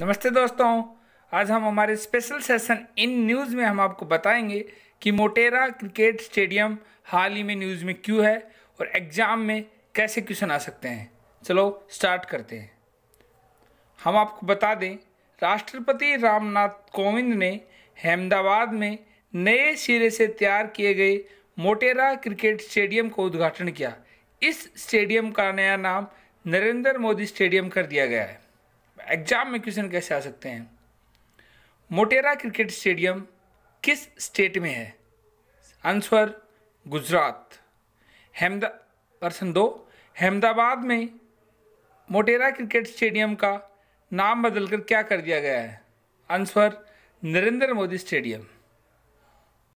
नमस्ते दोस्तों आज हम हमारे स्पेशल सेशन इन न्यूज़ में हम आपको बताएंगे कि मोटेरा क्रिकेट स्टेडियम हाल ही में न्यूज़ में क्यों है और एग्ज़ाम में कैसे क्वेश्चन आ सकते हैं चलो स्टार्ट करते हैं हम आपको बता दें राष्ट्रपति रामनाथ कोविंद ने अहमदाबाद में नए सिरे से तैयार किए गए मोटेरा क्रिकेट स्टेडियम को उद्घाटन किया इस स्टेडियम का नया नाम नरेंद्र मोदी स्टेडियम कर दिया गया है एग्जाम में क्वेश्चन कैसे आ सकते हैं मोटेरा क्रिकेट स्टेडियम किस स्टेट में है आंसर गुजरात हेमदा पर्सन दो अहमदाबाद में मोटेरा क्रिकेट स्टेडियम का नाम बदलकर क्या कर दिया गया है आंसर नरेंद्र मोदी स्टेडियम